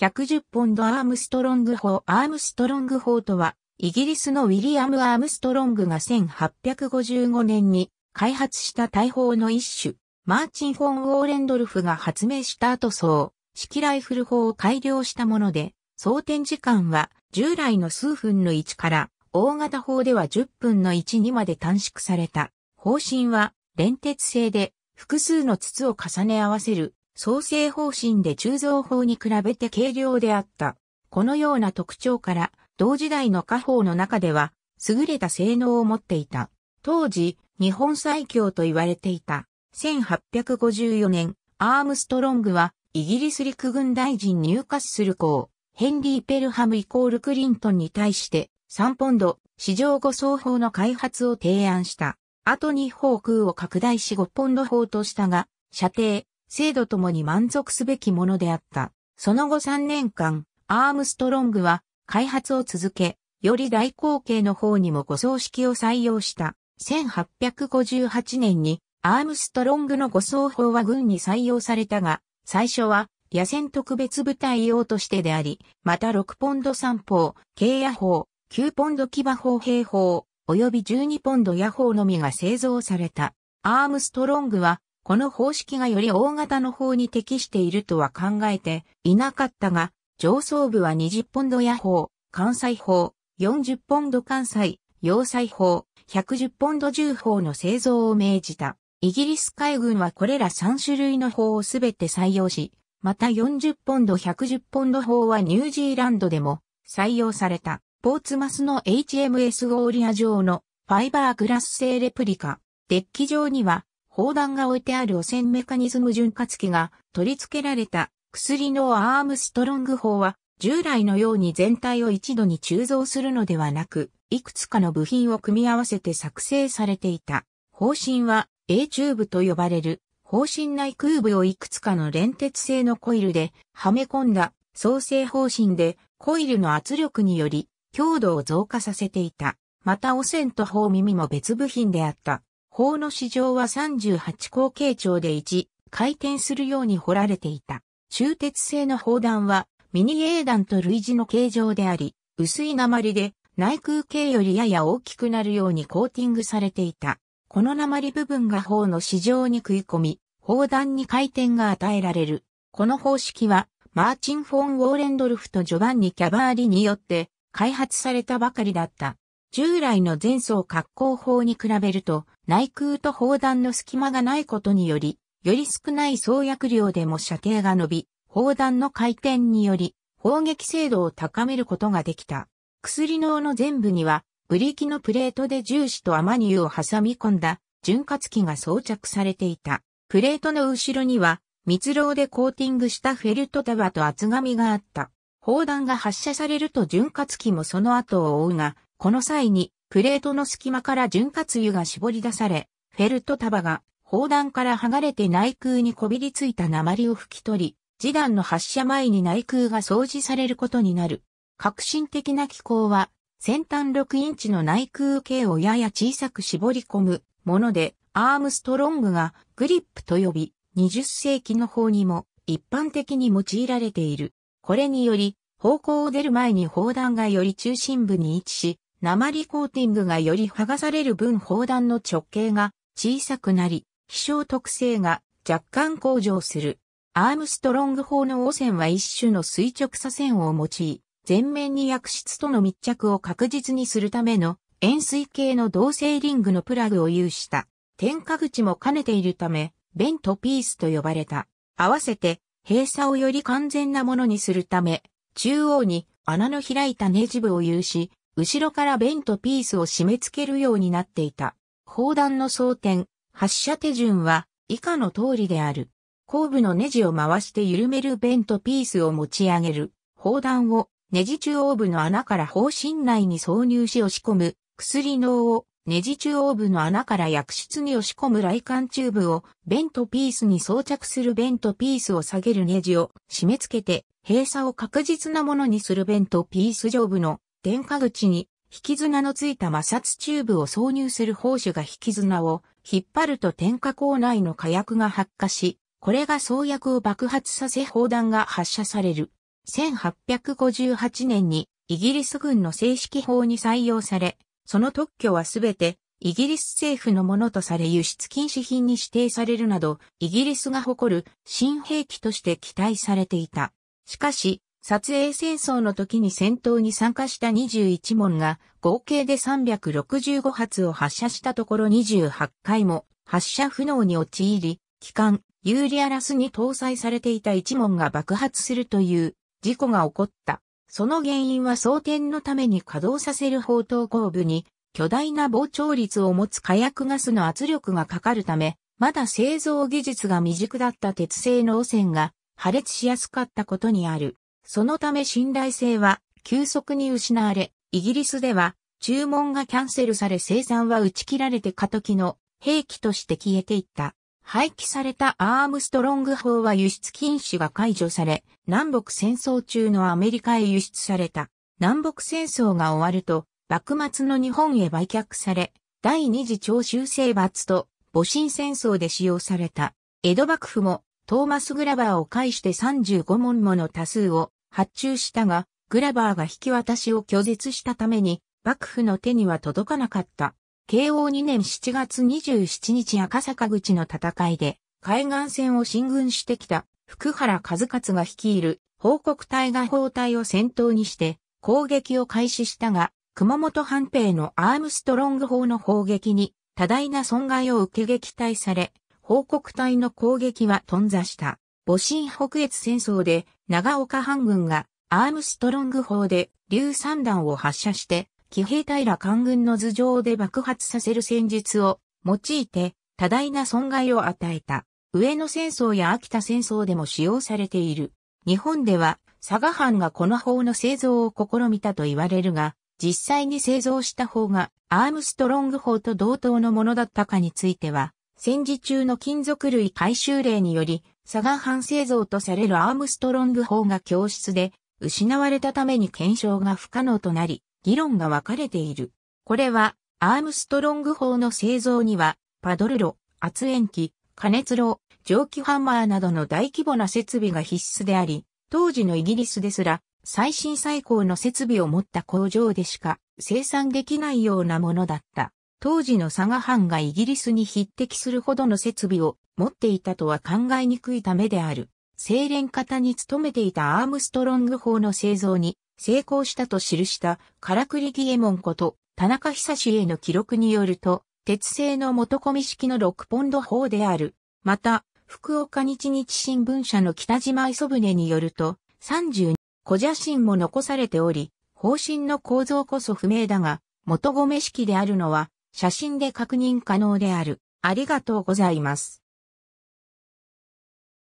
110ポンドアームストロング砲アームストロング砲とは、イギリスのウィリアム・アームストロングが1855年に開発した大砲の一種、マーチン・フォン・ウォーレンドルフが発明した後そう、式ライフル砲を改良したもので、装填時間は従来の数分の1から、大型砲では10分の1にまで短縮された。砲身は連鉄製で複数の筒を重ね合わせる創生方針で鋳造法に比べて軽量であった。このような特徴から、同時代の家宝の中では、優れた性能を持っていた。当時、日本最強と言われていた。1854年、アームストロングは、イギリス陸軍大臣入荷する校、ヘンリー・ペルハムイコール・クリントンに対して、3ポンド、市場後双方の開発を提案した。後に砲空を拡大し5ポンド砲としたが、射程、精度ともに満足すべきものであった。その後3年間、アームストロングは開発を続け、より大口径の方にも誤送式を採用した。1858年にアームストロングの誤送法は軍に採用されたが、最初は野戦特別部隊用としてであり、また6ポンド三砲、軽野砲、9ポンド騎馬砲兵砲、及び12ポンド野砲のみが製造された。アームストロングはこの方式がより大型の方に適しているとは考えていなかったが、上層部は20ポンド野砲、関西砲、40ポンド関西、要塞砲、110ポンド重砲の製造を命じた。イギリス海軍はこれら3種類の砲をすべて採用し、また40ポンド110ポンド砲はニュージーランドでも採用された。ポーツマスの HMS ゴーリア上のファイバーグラス製レプリカ。デッキ上には砲弾が置いてある汚染メカニズム潤滑器が取り付けられた薬のアームストロング砲は従来のように全体を一度に鋳造するのではなく、いくつかの部品を組み合わせて作成されていた。方針は A チューブと呼ばれる方針内空部をいくつかの連鉄製のコイルではめ込んだ創生方針でコイルの圧力により強度を増加させていた。また汚染と砲耳も別部品であった。法の市場は38口径長で1、回転するように掘られていた。中鉄製の砲弾は、ミニ英弾と類似の形状であり、薄い鉛で内空径よりやや大きくなるようにコーティングされていた。この鉛部分が砲の市場に食い込み、砲弾に回転が与えられる。この方式は、マーチン・フォン・ウォーレンドルフとジョバンニ・キャバーリによって開発されたばかりだった。従来の前走滑降法に比べると、内空と砲弾の隙間がないことにより、より少ない創薬量でも射程が伸び、砲弾の回転により、砲撃精度を高めることができた。薬脳の全部には、ブリキのプレートで重視とアマニューを挟み込んだ、潤滑器が装着されていた。プレートの後ろには、蜜蝋でコーティングしたフェルト束と厚紙があった。砲弾が発射されると潤滑器もその後を追うが、この際に、プレートの隙間から潤滑油が絞り出され、フェルト束が砲弾から剥がれて内空にこびりついた鉛を拭き取り、次弾の発射前に内空が掃除されることになる。革新的な機構は、先端6インチの内空径をやや小さく絞り込むもので、アームストロングがグリップと呼び、20世紀の方にも一般的に用いられている。これにより、方向を出る前に砲弾がより中心部に位置し、鉛コーティングがより剥がされる分砲弾の直径が小さくなり、飛翔特性が若干向上する。アームストロング砲の汚染は一種の垂直左線を用い、全面に薬室との密着を確実にするための円錐形の同性リングのプラグを有した。点火口も兼ねているため、ベントピースと呼ばれた。合わせて、閉鎖をより完全なものにするため、中央に穴の開いたネジ部を有し、後ろから弁とピースを締め付けるようになっていた。砲弾の装填、発射手順は以下の通りである。後部のネジを回して緩める弁とピースを持ち上げる。砲弾をネジ中央部の穴から砲身内に挿入し押し込む。薬脳をネジ中央部の穴から薬室に押し込む雷管チューブを弁とピースに装着する弁とピースを下げるネジを締め付けて閉鎖を確実なものにする弁とピース上部の電化口に引き綱のついた摩擦チューブを挿入する砲手が引き綱を引っ張ると点火口内の火薬が発火し、これが創薬を爆発させ砲弾が発射される。1858年にイギリス軍の正式法に採用され、その特許はすべてイギリス政府のものとされ輸出禁止品に指定されるなど、イギリスが誇る新兵器として期待されていた。しかし、撮影戦争の時に戦闘に参加した21門が合計で365発を発射したところ28回も発射不能に陥り、機関、ユーリアラスに搭載されていた1門が爆発するという事故が起こった。その原因は装填のために稼働させる砲塔後部に巨大な膨張率を持つ火薬ガスの圧力がかかるため、まだ製造技術が未熟だった鉄製の汚染が破裂しやすかったことにある。そのため信頼性は急速に失われ、イギリスでは注文がキャンセルされ生産は打ち切られて過渡期の兵器として消えていった。廃棄されたアームストロング法は輸出禁止が解除され、南北戦争中のアメリカへ輸出された。南北戦争が終わると、幕末の日本へ売却され、第二次徴収征伐と戊辰戦争で使用された。江戸幕府もトーマス・グラバーを介して35門もの多数を発注したが、グラバーが引き渡しを拒絶したために、幕府の手には届かなかった。慶応2年7月27日赤坂口の戦いで、海岸線を進軍してきた福原和勝が率いる報告隊が砲隊を先頭にして攻撃を開始したが、熊本藩兵のアームストロング砲の砲撃に多大な損害を受け撃退され、報告隊の攻撃は頓挫した。戊辰北越戦争で長岡藩軍がアームストロング砲で硫酸弾を発射して、騎兵隊ら官軍の頭上で爆発させる戦術を用いて多大な損害を与えた。上野戦争や秋田戦争でも使用されている。日本では佐賀藩がこの砲の製造を試みたと言われるが、実際に製造した方がアームストロング砲と同等のものだったかについては戦時中の金属類回収令により、佐賀藩製造とされるアームストロング砲が教室で、失われたために検証が不可能となり、議論が分かれている。これは、アームストロング砲の製造には、パドル炉、圧煙機、加熱炉、蒸気ハンマーなどの大規模な設備が必須であり、当時のイギリスですら、最新最高の設備を持った工場でしか生産できないようなものだった。当時の佐賀藩がイギリスに匹敵するほどの設備を持っていたとは考えにくいためである。精錬型に勤めていたアームストロング砲の製造に成功したと記したカラクリギエモンこと田中久志への記録によると、鉄製の元込み式の6ポンド砲である。また、福岡日日新聞社の北島磯船によると、32個写真も残されており、方針の構造こそ不明だが、元込式であるのは写真で確認可能である。ありがとうございます。